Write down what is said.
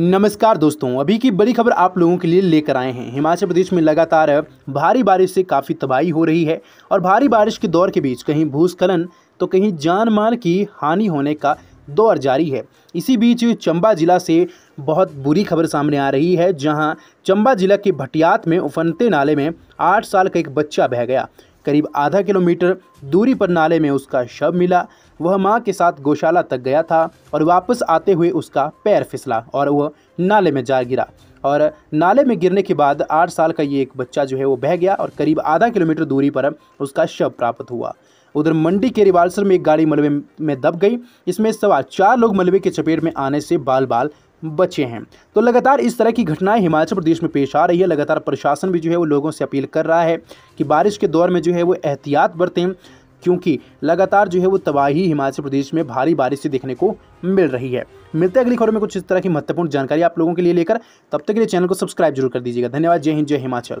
नमस्कार दोस्तों अभी की बड़ी खबर आप लोगों के लिए लेकर आए हैं हिमाचल प्रदेश में लगातार भारी बारिश से काफ़ी तबाही हो रही है और भारी बारिश के दौर के बीच कहीं भूस्खलन तो कहीं जान माल की हानि होने का दौर जारी है इसी बीच चंबा जिला से बहुत बुरी खबर सामने आ रही है जहां चंबा जिला के भटियात में उफनते नाले में आठ साल का एक बच्चा बह गया करीब आधा किलोमीटर दूरी पर नाले में उसका शव मिला वह मां के साथ गौशाला तक गया था और वापस आते हुए उसका पैर फिसला और वह नाले में जा गिरा और नाले में गिरने के बाद आठ साल का ये एक बच्चा जो है वो बह गया और करीब आधा किलोमीटर दूरी पर उसका शव प्राप्त हुआ उधर मंडी के रिवालसर में एक गाड़ी मलबे में दब गई इसमें सवा चार लोग मलबे के चपेट में आने से बाल बाल बचे हैं तो लगातार इस तरह की घटनाएं हिमाचल प्रदेश में पेश आ रही है लगातार प्रशासन भी जो है वो लोगों से अपील कर रहा है कि बारिश के दौर में जो है वो एहतियात बरतें क्योंकि लगातार जो है वो तबाही हिमाचल प्रदेश में भारी बारिश से देखने को मिल रही है मिलते अगली खबरों में कुछ इस तरह की महत्वपूर्ण जानकारी आप लोगों के लिए लेकर तब तक के लिए चैनल को सब्सक्राइब जरूर कर दीजिएगा धन्यवाद जय हिंद जय हिमाचल